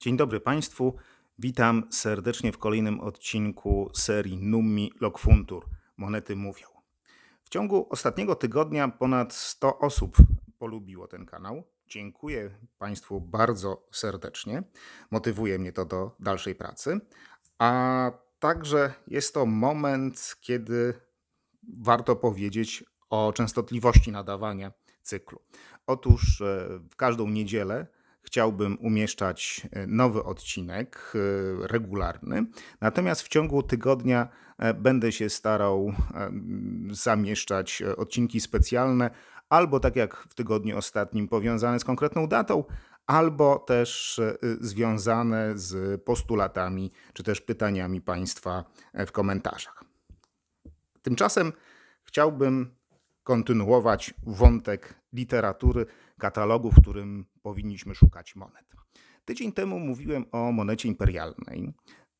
Dzień dobry Państwu. Witam serdecznie w kolejnym odcinku serii Nummi Lokfuntur. Monety mówią. W ciągu ostatniego tygodnia ponad 100 osób polubiło ten kanał. Dziękuję Państwu bardzo serdecznie. Motywuje mnie to do dalszej pracy. A także jest to moment, kiedy warto powiedzieć o częstotliwości nadawania cyklu. Otóż e, w każdą niedzielę chciałbym umieszczać e, nowy odcinek e, regularny. Natomiast w ciągu tygodnia e, będę się starał zamieszczać odcinki specjalne, albo tak jak w tygodniu ostatnim, powiązane z konkretną datą, albo też związane z postulatami czy też pytaniami Państwa w komentarzach. Tymczasem chciałbym kontynuować wątek literatury, katalogu, w którym powinniśmy szukać monet. Tydzień temu mówiłem o monecie imperialnej.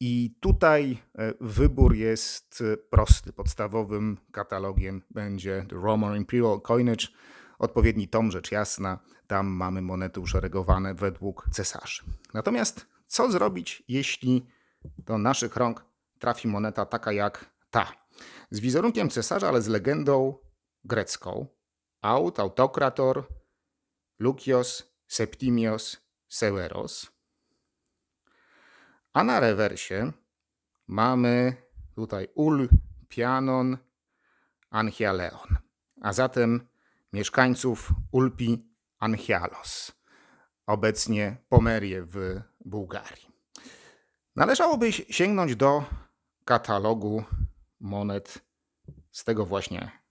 I tutaj e, wybór jest e, prosty. Podstawowym katalogiem będzie The Roman Imperial Coinage, odpowiedni tom, rzecz jasna. Tam mamy monety uszeregowane według cesarzy. Natomiast co zrobić, jeśli do naszych rąk trafi moneta taka jak ta? Z wizerunkiem cesarza, ale z legendą grecką. Aut, autokrator, Lukios, Septimios, Severos. A na rewersie mamy tutaj Ul, Pianon, Anchialeon, a zatem mieszkańców Ulpi Anchialos, obecnie Pomerje w Bułgarii. Należałoby sięgnąć do katalogu monet z tego właśnie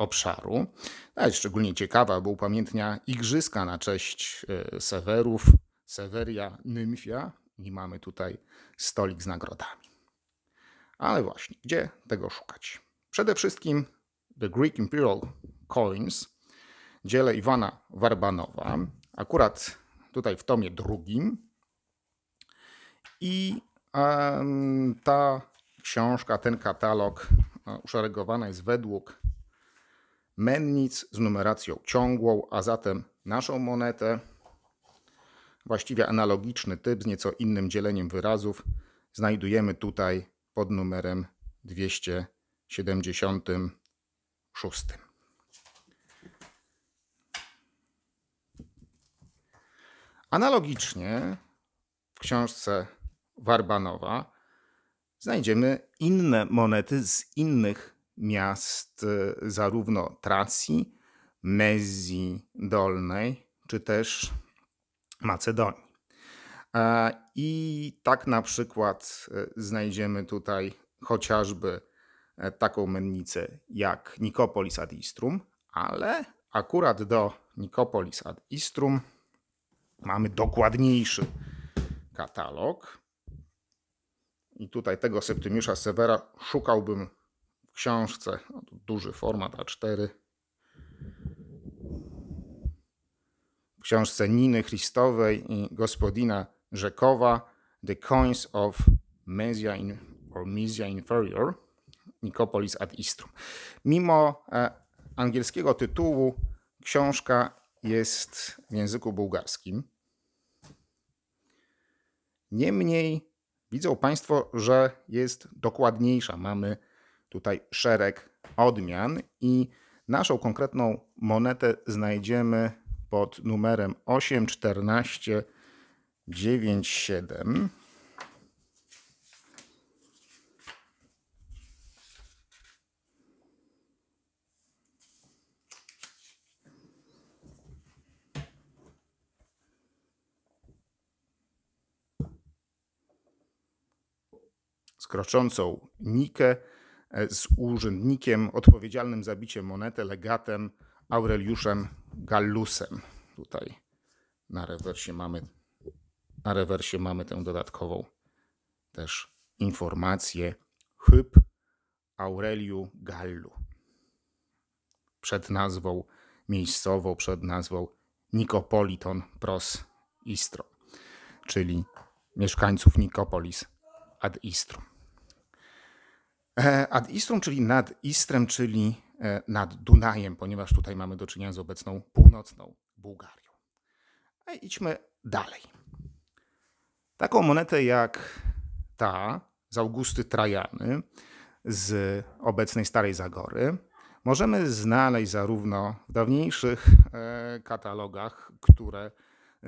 obszaru. A no, szczególnie ciekawa, bo upamiętnia igrzyska na cześć e, Sewerów, Seweria Nymfia i mamy tutaj stolik z nagrodami. Ale właśnie, gdzie tego szukać? Przede wszystkim The Greek Imperial Coins, dziele Iwana Warbanowa, akurat tutaj w tomie drugim. I ta książka, ten katalog no, uszeregowana jest według mennic z numeracją ciągłą, a zatem naszą monetę, właściwie analogiczny typ z nieco innym dzieleniem wyrazów, znajdujemy tutaj pod numerem 276. Analogicznie w książce Warbanowa znajdziemy inne monety z innych miast y, zarówno Tracji, Mezji Dolnej, czy też Macedonii. E, I tak na przykład y, znajdziemy tutaj chociażby e, taką mennicę jak Nikopolis ad Istrum, ale akurat do Nikopolis ad Istrum mamy dokładniejszy katalog. I tutaj tego Septymiusza Severa szukałbym książce, no, duży format A4, w książce Niny Christowej i gospodina Rzekowa The Coins of Mesia in, or Mesia Inferior Nicopolis ad Istrum. Mimo e, angielskiego tytułu książka jest w języku bułgarskim. Niemniej widzą Państwo, że jest dokładniejsza. Mamy tutaj szereg odmian i naszą konkretną monetę znajdziemy pod numerem 81497. skroczącą nikę E, z urzędnikiem odpowiedzialnym za bicie monety, legatem Aureliuszem Gallusem. Tutaj na rewersie mamy, na rewersie mamy tę dodatkową też informację. Hyb Aureliu Gallu. Przed nazwą miejscową, przed nazwą Nikopoliton pros Istro, czyli mieszkańców Nikopolis ad Istrum. E, ad Istrum, czyli nad Istrem, czyli e, nad Dunajem, ponieważ tutaj mamy do czynienia z obecną północną Bułgarią. A e, idźmy dalej. Taką monetę jak ta z Augusty Trajany, z obecnej Starej Zagory, możemy znaleźć zarówno w dawniejszych katalogach, które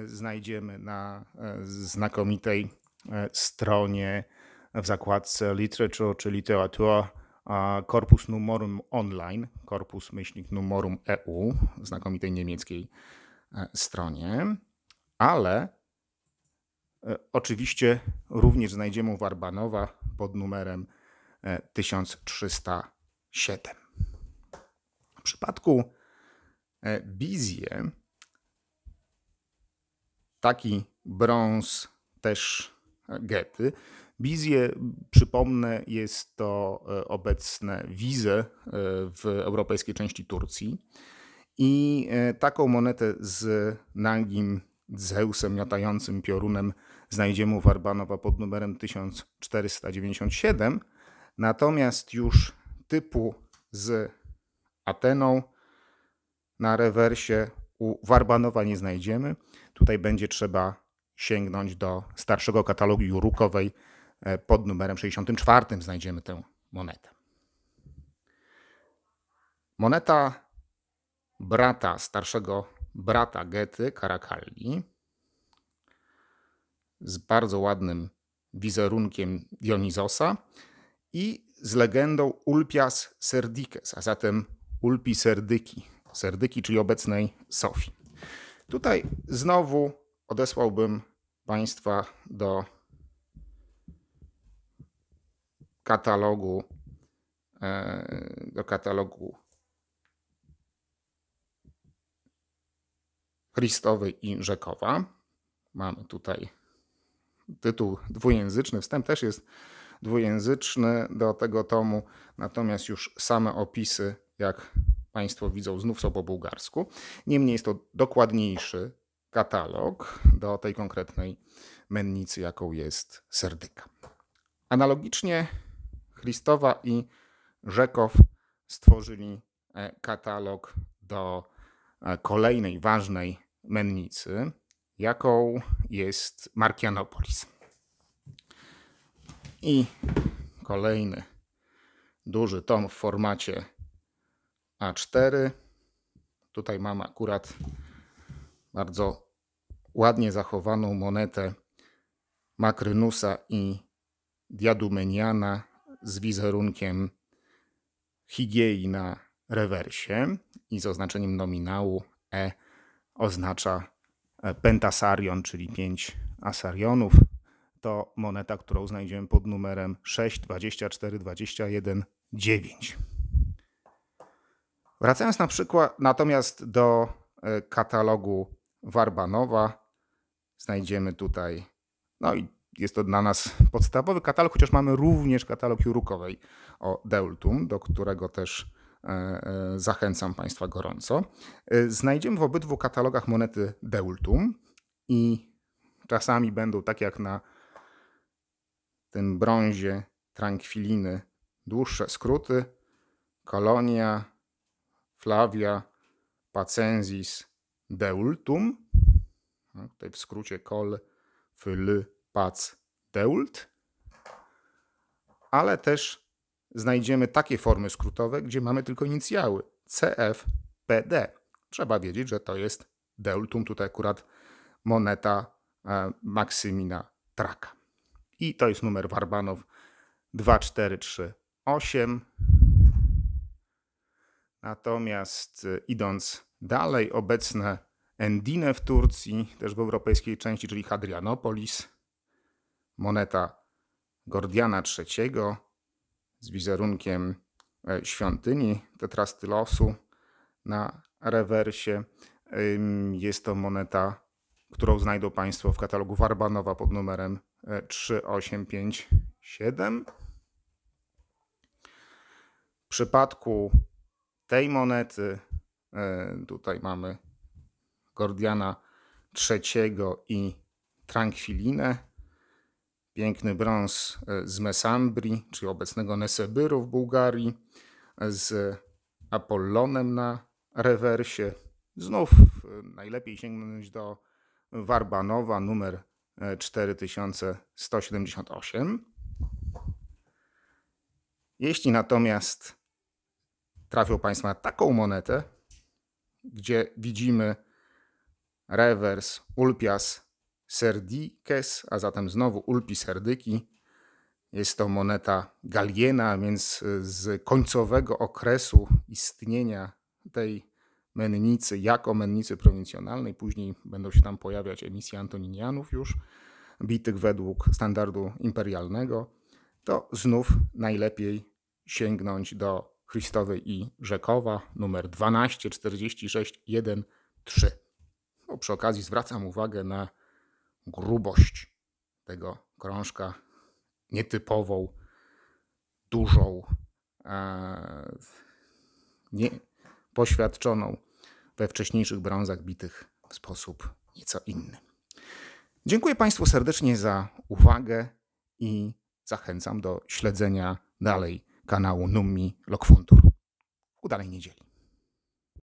znajdziemy na znakomitej stronie w zakładce Literature czy Literatura Korpus Numorum Online, korpus myślnik numorum EU, znakomitej niemieckiej e, stronie, ale e, oczywiście również znajdziemy Warbanowa pod numerem 1307. E, w przypadku Bizie taki brąz też Gety Bizje, przypomnę, jest to e, obecne wizę e, w europejskiej części Turcji. I e, taką monetę z nagim Zeusem miotającym piorunem znajdziemy u Warbanowa pod numerem 1497. Natomiast już typu z Ateną na rewersie u Warbanowa nie znajdziemy. Tutaj będzie trzeba sięgnąć do starszego katalogu jurukowej E, pod numerem 64 znajdziemy tę monetę. Moneta brata, starszego brata Gety, Karakalli, z bardzo ładnym wizerunkiem Dionizosa i z legendą Ulpias Serdikes, a zatem Ulpi Serdyki, Serdyki, czyli obecnej Sofii. Tutaj znowu odesłałbym Państwa do katalogu e, do katalogu Christowy i Rzekowa. Mamy tutaj tytuł dwujęzyczny. Wstęp też jest dwujęzyczny do tego tomu, natomiast już same opisy, jak Państwo widzą, znów są po bułgarsku. Niemniej jest to dokładniejszy katalog do tej konkretnej mennicy, jaką jest serdyka. Analogicznie Christowa i Rzekow stworzyli e, katalog do e, kolejnej ważnej mennicy, jaką jest Markianopolis. I kolejny duży tom w formacie A4. Tutaj mam akurat bardzo ładnie zachowaną monetę Makrynusa i Diadumeniana z wizerunkiem higiei na rewersie i z oznaczeniem nominału E oznacza e, pentasarion, czyli 5 asarionów. To moneta, którą znajdziemy pod numerem 6, 24, 21, 9. Wracając na przykład natomiast do e, katalogu Warbanowa, znajdziemy tutaj, no i jest to dla nas podstawowy katalog, chociaż mamy również katalog Jurukowej o Deultum, do którego też e, e, zachęcam Państwa gorąco. E, znajdziemy w obydwu katalogach monety Deultum i czasami będą tak jak na tym brązie Tranquiliny dłuższe skróty Kolonia, Flavia, Pacensis, Deultum. No, tutaj w skrócie kol, Fl. Pac Deult, ale też znajdziemy takie formy skrótowe, gdzie mamy tylko inicjały CFPD. Trzeba wiedzieć, że to jest Deultum, tutaj akurat moneta e, Maksymina Traka. I to jest numer Warbanow 2438. Natomiast e, idąc dalej, obecne Endine w Turcji, też w europejskiej części, czyli Hadrianopolis, moneta Gordiana III z wizerunkiem e, świątyni Tetrastylosu na rewersie. Jest to moneta, którą znajdą Państwo w katalogu Warbanowa pod numerem 3857. E, w przypadku tej monety, e, tutaj mamy Gordiana III i Tranquilinę piękny brąz e, z Mesambri, czyli obecnego Nesebyru w Bułgarii, e, z Apollonem na rewersie. Znów e, najlepiej sięgnąć do Warbanowa numer 4178. Jeśli natomiast trafią Państwo na taką monetę, gdzie widzimy rewers, ulpias serdikes, a zatem znowu ulpi serdyki. Jest to moneta galiena, więc e, z końcowego okresu istnienia tej mennicy jako mennicy prowincjonalnej. Później będą się tam pojawiać emisje antoninianów już, bitych według standardu imperialnego. To znów najlepiej sięgnąć do Christowej i Rzekowa, numer 12 46 1 3. No, przy okazji zwracam uwagę na grubość tego krążka, nietypową, dużą, e, nie, poświadczoną we wcześniejszych brązach bitych w sposób nieco inny. Dziękuję Państwu serdecznie za uwagę i zachęcam do śledzenia dalej kanału Nummi Lokfuntur. Udanej niedzieli.